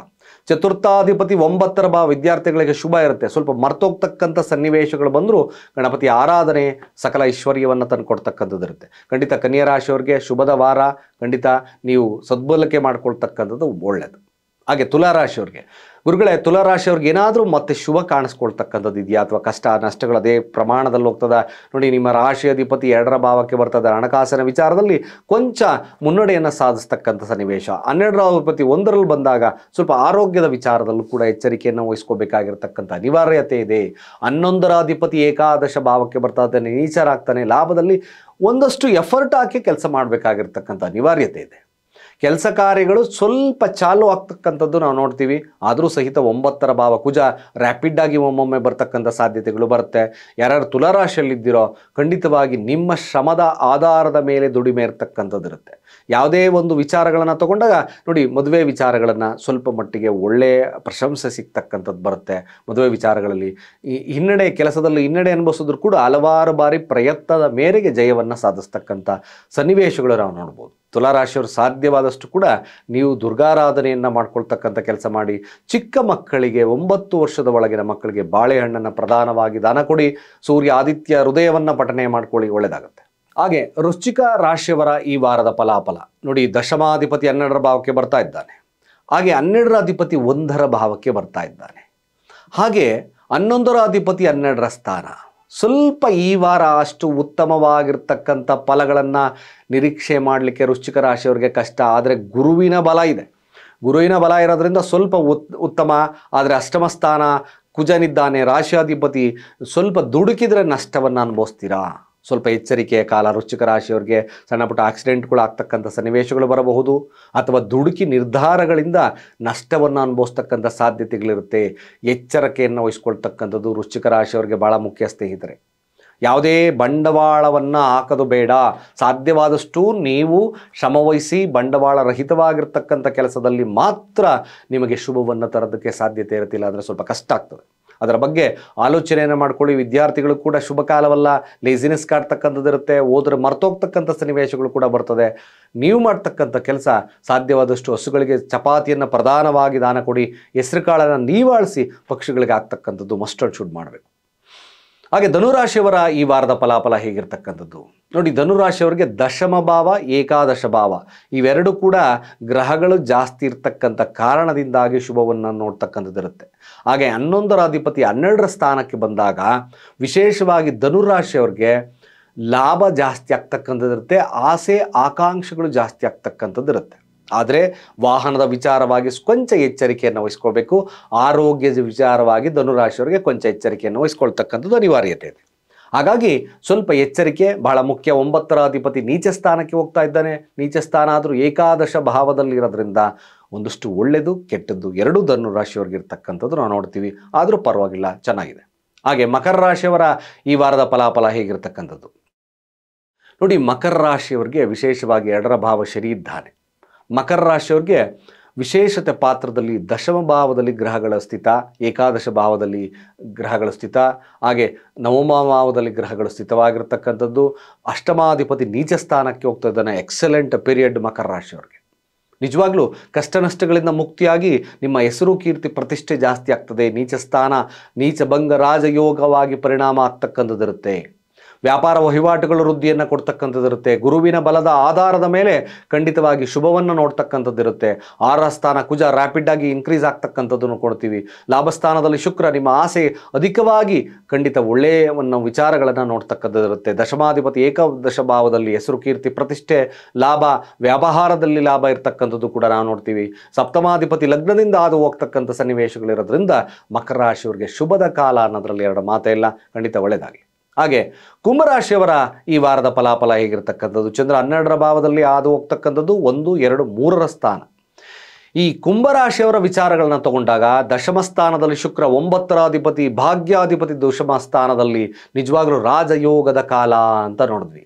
S1: ಚತುರ್ಥಾಧಿಪತಿ ಒಂಬತ್ತರ ಭಾವ ವಿದ್ಯಾರ್ಥಿಗಳಿಗೆ ಶುಭ ಇರುತ್ತೆ ಸ್ವಲ್ಪ ಮರ್ತೋಗ್ತಕ್ಕಂಥ ಸನ್ನಿವೇಶಗಳು ಬಂದರೂ ಗಣಪತಿ ಆರಾಧನೆ ಸಕಲ ಐಶ್ವರ್ಯವನ್ನು ತಂದು ಕೊಡ್ತಕ್ಕಂಥದ್ದು ಇರುತ್ತೆ ಖಂಡಿತ ಕನ್ಯಾ ರಾಶಿಯವ್ರಿಗೆ ಶುಭದ ವಾರ ಖಂಡಿತ ನೀವು ಸದ್ಬಲಕೆ ಮಾಡಿಕೊಳ್ತಕ್ಕಂಥದ್ದು ಒಳ್ಳೆಯದು ಹಾಗೆ ತುಲಾರಾಶಿಯವ್ರಿಗೆ ಗುರುಗಳೇ ತುಲಾರಾಶಿಯವ್ರಿಗೆ ಏನಾದರೂ ಮತ್ತೆ ಶುಭ ಕಾಣಿಸ್ಕೊಳ್ತಕ್ಕಂಥದ್ದು ಇದೆಯಾ ಅಥವಾ ಕಷ್ಟ ನಷ್ಟಗಳು ಅದೇ ಪ್ರಮಾಣದಲ್ಲಿ ಹೋಗ್ತದೆ ನೋಡಿ ನಿಮ್ಮ ರಾಶಿ ಅಧಿಪತಿ ಎರಡರ ಭಾವಕ್ಕೆ ಬರ್ತದೆ ಹಣಕಾಸಿನ ವಿಚಾರದಲ್ಲಿ ಕೊಂಚ ಮುನ್ನಡೆಯನ್ನು ಸಾಧಿಸ್ತಕ್ಕಂಥ ಸನ್ನಿವೇಶ ಹನ್ನೆರಡರ ಅಧಿಪತಿ ಒಂದರಲ್ಲಿ ಬಂದಾಗ ಸ್ವಲ್ಪ ಆರೋಗ್ಯದ ವಿಚಾರದಲ್ಲೂ ಕೂಡ ಎಚ್ಚರಿಕೆಯನ್ನು ವಹಿಸ್ಕೋಬೇಕಾಗಿರ್ತಕ್ಕಂಥ ಅನಿವಾರ್ಯತೆ ಇದೆ ಹನ್ನೊಂದರ ಅಧಿಪತಿ ಏಕಾದಶ ಭಾವಕ್ಕೆ ಬರ್ತಾ ನೀಚರಾಗ್ತಾನೆ ಲಾಭದಲ್ಲಿ ಒಂದಷ್ಟು ಎಫರ್ಟ್ ಹಾಕಿ ಕೆಲಸ ಮಾಡಬೇಕಾಗಿರ್ತಕ್ಕಂಥ ಅನಿವಾರ್ಯತೆ ಇದೆ ಕೆಲಸ ಕಾರ್ಯಗಳು ಸ್ವಲ್ಪ ಚಾಲು ಆಗ್ತಕ್ಕಂಥದ್ದು ನಾವು ನೋಡ್ತೀವಿ ಆದರೂ ಸಹಿತ ಒಂಬತ್ತರ ಭಾವ ಕುಜ ಆಗಿ ಒಮ್ಮೊಮ್ಮೆ ಬರ್ತಕ್ಕಂಥ ಸಾಧ್ಯತೆಗಳು ಬರುತ್ತೆ ಯಾರ್ಯಾರು ತುಲಾರಾಶಿಯಲ್ಲಿದ್ದೀರೋ ಖಂಡಿತವಾಗಿ ನಿಮ್ಮ ಶ್ರಮದ ಆಧಾರದ ಮೇಲೆ ದುಡಿಮೆ ಇರತಕ್ಕಂಥದ್ದು ಇರುತ್ತೆ ಯಾವುದೇ ಒಂದು ವಿಚಾರಗಳನ್ನು ತಗೊಂಡಾಗ ನೋಡಿ ಮದುವೆ ವಿಚಾರಗಳನ್ನು ಸ್ವಲ್ಪ ಮಟ್ಟಿಗೆ ಒಳ್ಳೆಯ ಪ್ರಶಂಸೆ ಸಿಗ್ತಕ್ಕಂಥದ್ದು ಬರುತ್ತೆ ಮದುವೆ ವಿಚಾರಗಳಲ್ಲಿ ಈ ಹಿನ್ನಡೆ ಕೆಲಸದಲ್ಲಿ ಹಿನ್ನಡೆ ಅನುಭವಿಸಿದ್ರು ಕೂಡ ಹಲವಾರು ಬಾರಿ ಪ್ರಯತ್ನದ ಮೇರೆಗೆ ಜಯವನ್ನು ಸಾಧಿಸ್ತಕ್ಕಂಥ ಸನ್ನಿವೇಶಗಳು ನಾವು ನೋಡ್ಬೋದು ತುಲಾರಾಶಿಯವರು ಸಾಧ್ಯವಾದಷ್ಟು ಕೂಡ ನೀವು ದುರ್ಗಾರಾಧನೆಯನ್ನು ಮಾಡಿಕೊಳ್ತಕ್ಕಂಥ ಕೆಲಸ ಮಾಡಿ ಚಿಕ್ಕ ಮಕ್ಕಳಿಗೆ ಒಂಬತ್ತು ವರ್ಷದ ಒಳಗಿನ ಮಕ್ಕಳಿಗೆ ಬಾಳೆಹಣ್ಣನ್ನು ಪ್ರಧಾನವಾಗಿ ದಾನ ಕೊಡಿ ಸೂರ್ಯ ಆದಿತ್ಯ ಹೃದಯವನ್ನು ಪಠನೆ ಮಾಡ್ಕೊಳ್ಳಿ ಒಳ್ಳೆಯದಾಗುತ್ತೆ ಹಾಗೆ ವೃಶ್ಚಿಕ ರಾಶಿಯವರ ಈ ವಾರದ ಫಲಾಫಲ ನೋಡಿ ದಶಮಾಧಿಪತಿ ಹನ್ನೆರಡರ ಭಾವಕ್ಕೆ ಬರ್ತಾ ಇದ್ದಾನೆ ಹಾಗೆ ಹನ್ನೆರಡರ ಅಧಿಪತಿ ಒಂದರ ಭಾವಕ್ಕೆ ಬರ್ತಾ ಇದ್ದಾನೆ ಹಾಗೆ ಹನ್ನೊಂದರ ಅಧಿಪತಿ ಹನ್ನೆರಡರ ಸ್ಥಾನ ಸ್ವಲ್ಪ ಈ ವಾರ ಅಷ್ಟು ಉತ್ತಮವಾಗಿರ್ತಕ್ಕಂಥ ಫಲಗಳನ್ನು ನಿರೀಕ್ಷೆ ಮಾಡಲಿಕ್ಕೆ ವೃಶ್ಚಿಕ ರಾಶಿಯವರಿಗೆ ಕಷ್ಟ ಆದರೆ ಗುರುವಿನ ಬಲ ಇದೆ ಗುರುವಿನ ಬಲ ಇರೋದ್ರಿಂದ ಸ್ವಲ್ಪ ಉತ್ತಮ ಆದರೆ ಅಷ್ಟಮ ಸ್ಥಾನ ಕುಜನಿದ್ದಾನೆ ರಾಶಿಯಾಧಿಪತಿ ಸ್ವಲ್ಪ ದುಡುಕಿದರೆ ನಷ್ಟವನ್ನು ಅನುಭವಿಸ್ತೀರಾ ಸ್ವಲ್ಪ ಎಚ್ಚರಿಕೆಯ ಕಾಲ ವೃಶ್ಚಿಕ ರಾಶಿಯವರಿಗೆ ಸಣ್ಣ ಪುಟ್ಟ ಆಕ್ಸಿಡೆಂಟ್ಗಳು ಆಗ್ತಕ್ಕಂಥ ಸನ್ನಿವೇಶಗಳು ಬರಬಹುದು ಅಥವಾ ದುಡುಕಿ ನಿರ್ಧಾರಗಳಿಂದ ನಷ್ಟವನ್ನು ಅನುಭವಿಸ್ತಕ್ಕಂಥ ಸಾಧ್ಯತೆಗಳಿರುತ್ತೆ ಎಚ್ಚರಿಕೆಯನ್ನು ವಹಿಸ್ಕೊಳ್ತಕ್ಕಂಥದ್ದು ವೃಶ್ಚಿಕ ರಾಶಿಯವರಿಗೆ ಭಾಳ ಮುಖ್ಯ ಸ್ನೇಹಿತರೆ ಯಾವುದೇ ಬಂಡವಾಳವನ್ನು ಹಾಕೋದು ಬೇಡ ಸಾಧ್ಯವಾದಷ್ಟು ನೀವು ಶ್ರಮವಹಿಸಿ ಬಂಡವಾಳ ರಹಿತವಾಗಿರ್ತಕ್ಕಂಥ ಕೆಲಸದಲ್ಲಿ ಮಾತ್ರ ನಿಮಗೆ ಶುಭವನ್ನು ತರೋದಕ್ಕೆ ಸಾಧ್ಯತೆ ಇರುತ್ತಿಲ್ಲ ಅಂದರೆ ಸ್ವಲ್ಪ ಕಷ್ಟ ಆಗ್ತದೆ ಅದರ ಬಗ್ಗೆ ಆಲೋಚನೆಯನ್ನು ಮಾಡ್ಕೊಳ್ಳಿ ವಿದ್ಯಾರ್ಥಿಗಳು ಕೂಡ ಶುಭ ಕಾಲವಲ್ಲ ಲೇಸಿನೆಸ್ ಕಾಡ್ತಕ್ಕಂಥದ್ದು ಇರುತ್ತೆ ಓದ್ರೆ ಮರ್ತೋಗ್ತಕ್ಕಂಥ ಸನ್ನಿವೇಶಗಳು ಕೂಡ ಬರ್ತದೆ ನೀವು ಮಾಡ್ತಕ್ಕಂಥ ಕೆಲಸ ಸಾಧ್ಯವಾದಷ್ಟು ಹಸುಗಳಿಗೆ ಚಪಾತಿಯನ್ನು ಪ್ರಧಾನವಾಗಿ ದಾನ ಕೊಡಿ ಹೆಸರು ಕಾಳನ್ನು ನೀವಾಳಿಸಿ ಪಕ್ಷಿಗಳಿಗೆ ಆಗ್ತಕ್ಕಂಥದ್ದು ಮಸ್ಟರ್ಡ್ ಶುಡ್ ಮಾಡಬೇಕು ಹಾಗೆ ಧನುರಾಶಿಯವರ ಈ ವಾರದ ಫಲಾಫಲ ಹೇಗಿರ್ತಕ್ಕಂಥದ್ದು ನೋಡಿ ಧನುರಾಶಿಯವರಿಗೆ ದಶಮ ಭಾವ ಏಕಾದಶ ಭಾವ ಇವೆರಡು ಕೂಡ ಗ್ರಹಗಳು ಜಾಸ್ತಿ ಇರ್ತಕ್ಕಂಥ ಕಾರಣದಿಂದಾಗಿ ಶುಭವನ್ನು ನೋಡ್ತಕ್ಕಂಥದ್ದಿರುತ್ತೆ ಹಾಗೆ ಹನ್ನೊಂದರ ಅಧಿಪತಿ ಹನ್ನೆರಡರ ಸ್ಥಾನಕ್ಕೆ ಬಂದಾಗ ವಿಶೇಷವಾಗಿ ಧನುರಾಶಿಯವ್ರಿಗೆ ಲಾಭ ಜಾಸ್ತಿ ಆಗ್ತಕ್ಕಂಥದ್ದಿರುತ್ತೆ ಆಸೆ ಆಕಾಂಕ್ಷೆಗಳು ಜಾಸ್ತಿ ಆಗ್ತಕ್ಕಂಥದ್ದಿರುತ್ತೆ ಆದರೆ ವಾಹನದ ವಿಚಾರವಾಗಿ ಕೊಂಚ ಎಚ್ಚರಿಕೆಯನ್ನು ವಹಿಸ್ಕೊಳ್ಬೇಕು ಆರೋಗ್ಯದ ವಿಚಾರವಾಗಿ ಧನುರಾಶಿಯವರಿಗೆ ಕೊಂಚ ಎಚ್ಚರಿಕೆಯನ್ನು ವಹಿಸ್ಕೊಳ್ತಕ್ಕಂಥದ್ದು ಅನಿವಾರ್ಯತೆ ಇದೆ ಹಾಗಾಗಿ ಸ್ವಲ್ಪ ಎಚ್ಚರಿಕೆ ಬಹಳ ಮುಖ್ಯ ಒಂಬತ್ತರ ಅಧಿಪತಿ ನೀಚ ಸ್ಥಾನಕ್ಕೆ ಹೋಗ್ತಾ ಇದ್ದಾನೆ ನೀಚ ಸ್ಥಾನ ಆದರೂ ಏಕಾದಶ ಭಾವದಲ್ಲಿರೋದ್ರಿಂದ ಒಂದಷ್ಟು ಒಳ್ಳೆಯದು ಕೆಟ್ಟದ್ದು ಎರಡೂ ಧನು ರಾಶಿಯವರಿಗೆ ಇರ್ತಕ್ಕಂಥದ್ದು ನಾವು ನೋಡ್ತೀವಿ ಆದರೂ ಪರವಾಗಿಲ್ಲ ಚೆನ್ನಾಗಿದೆ ಹಾಗೆ ಮಕರ ರಾಶಿಯವರ ಈ ವಾರದ ಫಲಾಫಲ ಹೇಗಿರ್ತಕ್ಕಂಥದ್ದು ನೋಡಿ ಮಕರ ರಾಶಿಯವ್ರಿಗೆ ವಿಶೇಷವಾಗಿ ಎರಡರ ಭಾವ ಶರಿ ಇದ್ದಾನೆ ಮಕರ ರಾಶಿಯವ್ರಿಗೆ ವಿಶೇಷತೆ ಪಾತ್ರದಲ್ಲಿ ದಶಮ ಭಾವದಲ್ಲಿ ಗ್ರಹಗಳ ಸ್ಥಿತ ಏಕಾದಶ ಭಾವದಲ್ಲಿ ಗ್ರಹಗಳ ಸ್ಥಿತ ಹಾಗೆ ನವಮ ಭಾವದಲ್ಲಿ ಗ್ರಹಗಳು ಸ್ಥಿತವಾಗಿರ್ತಕ್ಕಂಥದ್ದು ಅಷ್ಟಮಾಧಿಪತಿ ನೀಚ ಸ್ಥಾನಕ್ಕೆ ಹೋಗ್ತಾ ಇದ್ದಾನೆ ಎಕ್ಸಲೆಂಟ್ ಪೀರಿಯಡ್ ಮಕರ ರಾಶಿಯವರಿಗೆ ನಿಜವಾಗ್ಲೂ ಕಷ್ಟನಷ್ಟಗಳಿಂದ ಮುಕ್ತಿಯಾಗಿ ನಿಮ್ಮ ಹೆಸರು ಕೀರ್ತಿ ಪ್ರತಿಷ್ಠೆ ಜಾಸ್ತಿ ಆಗ್ತದೆ ನೀಚ ಸ್ಥಾನ ನೀಚ ಭಂಗ ರಾಜಯೋಗವಾಗಿ ಪರಿಣಾಮ ಆಗ್ತಕ್ಕಂಥದ್ದಿರುತ್ತೆ ವ್ಯಾಪಾರ ವಹಿವಾಟುಗಳು ವೃದ್ಧಿಯನ್ನು ಕೊಡ್ತಕ್ಕಂಥದ್ದಿರುತ್ತೆ ಗುರುವಿನ ಬಲದ ಆಧಾರದ ಮೇಲೆ ಖಂಡಿತವಾಗಿ ಶುಭವನ್ನು ನೋಡ್ತಕ್ಕಂಥದ್ದಿರುತ್ತೆ ಆರ ಸ್ಥಾನ ಕುಜ ರ್ಯಾಪಿಡ್ ಆಗಿ ಇನ್ಕ್ರೀಸ್ ಆಗ್ತಕ್ಕಂಥದ್ದನ್ನು ಕೊಡ್ತೀವಿ ಲಾಭಸ್ಥಾನದಲ್ಲಿ ಶುಕ್ರ ನಿಮ್ಮ ಆಸೆ ಅಧಿಕವಾಗಿ ಖಂಡಿತ ಒಳ್ಳೆಯವನ್ನು ವಿಚಾರಗಳನ್ನು ನೋಡ್ತಕ್ಕಂಥದ್ದಿರುತ್ತೆ ದಶಮಾಧಿಪತಿ ಏಕದಶ ಭಾವದಲ್ಲಿ ಹೆಸರು ಕೀರ್ತಿ ಪ್ರತಿಷ್ಠೆ ಲಾಭ ವ್ಯಾಪಾರದಲ್ಲಿ ಲಾಭ ಇರ್ತಕ್ಕಂಥದ್ದು ಕೂಡ ನಾವು ನೋಡ್ತೀವಿ ಸಪ್ತಮಾಧಿಪತಿ ಲಗ್ನದಿಂದ ಆದು ಹೋಗ್ತಕ್ಕಂಥ ಸನ್ನಿವೇಶಗಳಿರೋದ್ರಿಂದ ಮಕರ ರಾಶಿಯವರಿಗೆ ಶುಭದ ಕಾಲ ಅನ್ನೋದ್ರಲ್ಲಿ ಎರಡು ಮಾತೇ ಇಲ್ಲ ಖಂಡಿತ ಒಳ್ಳೆಯದಾಗಲಿ ಹಾಗೆ ಕುಂಭರಾಶಿಯವರ ಈ ವಾರದ ಫಲಾಫಲ ಹೇಗಿರ್ತಕ್ಕಂಥದ್ದು ಚಂದ್ರ ಹನ್ನೆರಡರ ಭಾವದಲ್ಲಿ ಆದು ಹೋಗ್ತಕ್ಕಂಥದ್ದು ಒಂದು ಎರಡು ಮೂರರ ಸ್ಥಾನ ಈ ಕುಂಭರಾಶಿಯವರ ವಿಚಾರಗಳನ್ನ ತಗೊಂಡಾಗ ದಶಮ ಸ್ಥಾನದಲ್ಲಿ ಶುಕ್ರ ಒಂಬತ್ತರ ಅಧಿಪತಿ ಭಾಗ್ಯಾಧಿಪತಿ ದಶಮ ಸ್ಥಾನದಲ್ಲಿ ನಿಜವಾಗ್ಲೂ ರಾಜಯೋಗದ ಕಾಲ ಅಂತ ನೋಡಿದ್ವಿ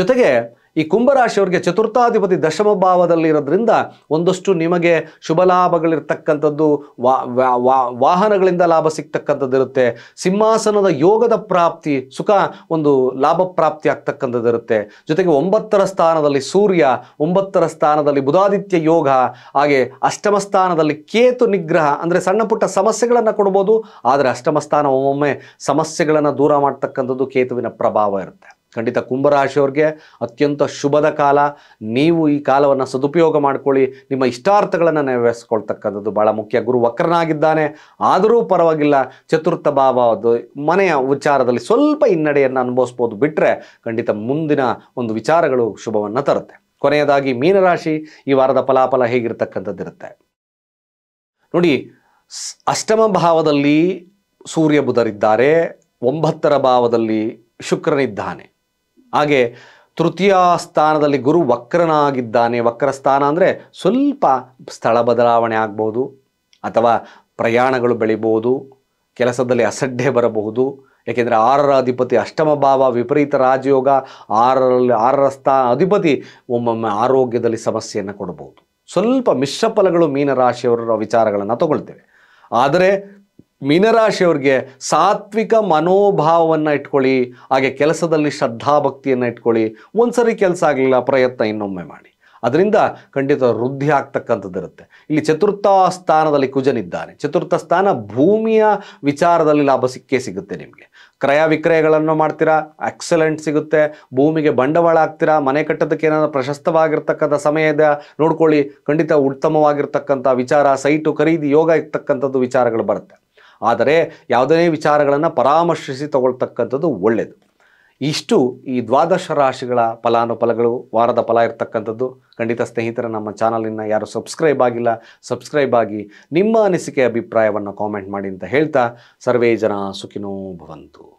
S1: ಜೊತೆಗೆ ಈ ಕುಂಭರಾಶಿಯವರಿಗೆ ಚತುರ್ಥಾಧಿಪತಿ ದಶಮ ಭಾವದಲ್ಲಿ ಇರೋದ್ರಿಂದ ಒಂದಷ್ಟು ನಿಮಗೆ ಶುಭ ಲಾಭಗಳಿರ್ತಕ್ಕಂಥದ್ದು ವಾಹನಗಳಿಂದ ಲಾಭ ಸಿಗ್ತಕ್ಕಂಥದ್ದು ಇರುತ್ತೆ ಸಿಂಹಾಸನದ ಯೋಗದ ಪ್ರಾಪ್ತಿ ಸುಖ ಒಂದು ಲಾಭ ಪ್ರಾಪ್ತಿ ಆಗ್ತಕ್ಕಂಥದ್ದು ಇರುತ್ತೆ ಜೊತೆಗೆ ಒಂಬತ್ತರ ಸ್ಥಾನದಲ್ಲಿ ಸೂರ್ಯ ಒಂಬತ್ತರ ಸ್ಥಾನದಲ್ಲಿ ಬುಧಾದಿತ್ಯ ಯೋಗ ಹಾಗೆ ಅಷ್ಟಮ ಸ್ಥಾನದಲ್ಲಿ ಕೇತು ನಿಗ್ರಹ ಅಂದರೆ ಸಣ್ಣ ಪುಟ್ಟ ಸಮಸ್ಯೆಗಳನ್ನು ಕೊಡ್ಬೋದು ಆದರೆ ಅಷ್ಟಮ ಸ್ಥಾನ ಒಮ್ಮೊಮ್ಮೆ ಸಮಸ್ಯೆಗಳನ್ನು ದೂರ ಮಾಡ್ತಕ್ಕಂಥದ್ದು ಕೇತುವಿನ ಪ್ರಭಾವ ಇರುತ್ತೆ ಖಂಡಿತ ಕುಂಭರಾಶಿಯವ್ರಿಗೆ ಅತ್ಯಂತ ಶುಭದ ಕಾಲ ನೀವು ಈ ಕಾಲವನ್ನು ಸದುಪಯೋಗ ಮಾಡಿಕೊಳ್ಳಿ ನಿಮ್ಮ ಇಷ್ಟಾರ್ಥಗಳನ್ನು ನೆರವೇರಿಸ್ಕೊಳ್ತಕ್ಕಂಥದ್ದು ಭಾಳ ಮುಖ್ಯ ಗುರು ವಕ್ರನಾಗಿದ್ದಾನೆ ಆದರೂ ಪರವಾಗಿಲ್ಲ ಚತುರ್ಥ ಭಾವ ಅದು ಮನೆಯ ವಿಚಾರದಲ್ಲಿ ಸ್ವಲ್ಪ ಹಿನ್ನಡೆಯನ್ನು ಅನುಭವಿಸ್ಬೋದು ಬಿಟ್ಟರೆ ಖಂಡಿತ ಮುಂದಿನ ಒಂದು ವಿಚಾರಗಳು ಶುಭವನ್ನು ತರುತ್ತೆ ಕೊನೆಯದಾಗಿ ಮೀನರಾಶಿ ಈ ವಾರದ ಫಲಾಫಲ ಹೇಗಿರ್ತಕ್ಕಂಥದ್ದಿರುತ್ತೆ ನೋಡಿ ಅಷ್ಟಮ ಭಾವದಲ್ಲಿ ಸೂರ್ಯ ಬುಧರಿದ್ದಾರೆ ಒಂಬತ್ತರ ಭಾವದಲ್ಲಿ ಶುಕ್ರನಿದ್ದಾನೆ ಹಾಗೆ ತೃತೀಯ ಸ್ಥಾನದಲ್ಲಿ ಗುರು ವಕ್ರನಾಗಿದ್ದಾನೆ ವಕ್ರ ಸ್ಥಾನ ಅಂದರೆ ಸ್ವಲ್ಪ ಸ್ಥಳ ಬದಲಾವಣೆ ಆಗ್ಬೋದು ಅಥವಾ ಪ್ರಯಾಣಗಳು ಬೆಳಿಬೋದು ಕೆಲಸದಲ್ಲಿ ಅಸಡ್ಡೆ ಬರಬಹುದು ಏಕೆಂದರೆ ಆರರ ಅಧಿಪತಿ ಅಷ್ಟಮ ಭಾವ ವಿಪರೀತ ರಾಜಯೋಗ ಆರರಲ್ಲಿ ಆರರ ಸ್ಥಾನ ಅಧಿಪತಿ ಒಮ್ಮೊಮ್ಮೆ ಆರೋಗ್ಯದಲ್ಲಿ ಸಮಸ್ಯೆಯನ್ನು ಕೊಡಬಹುದು ಸ್ವಲ್ಪ ಮಿಶ್ರ ಫಲಗಳು ಮೀನರಾಶಿಯವರ ವಿಚಾರಗಳನ್ನು ತಗೊಳ್ತೇವೆ ಆದರೆ ಮೀನರಾಶಿಯವ್ರಿಗೆ ಸಾತ್ವಿಕ ಮನೋಭಾವವನ್ನು ಇಟ್ಕೊಳ್ಳಿ ಹಾಗೆ ಕೆಲಸದಲ್ಲಿ ಶ್ರದ್ಧಾಭಕ್ತಿಯನ್ನು ಇಟ್ಕೊಳ್ಳಿ ಒಂದ್ಸರಿ ಕೆಲಸ ಆಗಲಿಲ್ಲ ಪ್ರಯತ್ನ ಇನ್ನೊಮ್ಮೆ ಮಾಡಿ ಅದರಿಂದ ಖಂಡಿತ ವೃದ್ಧಿ ಆಗ್ತಕ್ಕಂಥದ್ದಿರುತ್ತೆ ಇಲ್ಲಿ ಚತುರ್ಥ ಸ್ಥಾನದಲ್ಲಿ ಕುಜನಿದ್ದಾನೆ ಚತುರ್ಥ ಸ್ಥಾನ ಭೂಮಿಯ ವಿಚಾರದಲ್ಲಿ ಲಾಭ ಸಿಕ್ಕೇ ಸಿಗುತ್ತೆ ನಿಮಗೆ ಕ್ರಯ ವಿಕ್ರಯಗಳನ್ನು ಮಾಡ್ತೀರಾ ಎಕ್ಸಲೆಂಟ್ ಸಿಗುತ್ತೆ ಭೂಮಿಗೆ ಬಂಡವಾಳ ಹಾಕ್ತೀರಾ ಮನೆ ಕಟ್ಟೋದಕ್ಕೆ ಏನಾದರೂ ಪ್ರಶಸ್ತವಾಗಿರ್ತಕ್ಕಂಥ ಸಮಯದ ನೋಡ್ಕೊಳ್ಳಿ ಖಂಡಿತ ಉತ್ತಮವಾಗಿರ್ತಕ್ಕಂಥ ವಿಚಾರ ಸೈಟು ಖರೀದಿ ಯೋಗ ಇರ್ತಕ್ಕಂಥದ್ದು ವಿಚಾರಗಳು ಬರುತ್ತೆ ಆದರೆ ಯಾವುದೇ ವಿಚಾರಗಳನ್ನು ಪರಾಮರ್ಶಿಸಿ ತಗೊಳ್ತಕ್ಕಂಥದ್ದು ಒಳ್ಳೆಯದು ಇಷ್ಟು ಈ ದ್ವಾದಶ ರಾಶಿಗಳ ಫಲಾನುಫಲಗಳು ವಾರದ ಫಲ ಇರತಕ್ಕಂಥದ್ದು ಖಂಡಿತ ಸ್ನೇಹಿತರ ನಮ್ಮ ಚಾನಲಿನ ಯಾರು ಸಬ್ಸ್ಕ್ರೈಬ್ ಆಗಿಲ್ಲ ಸಬ್ಸ್ಕ್ರೈಬ್ ಆಗಿ ನಿಮ್ಮ ಅನಿಸಿಕೆ ಅಭಿಪ್ರಾಯವನ್ನು ಕಾಮೆಂಟ್ ಮಾಡಿ ಅಂತ ಹೇಳ್ತಾ ಸರ್ವೇ ಜನ ಸುಖಿನೋ ಭವಂತು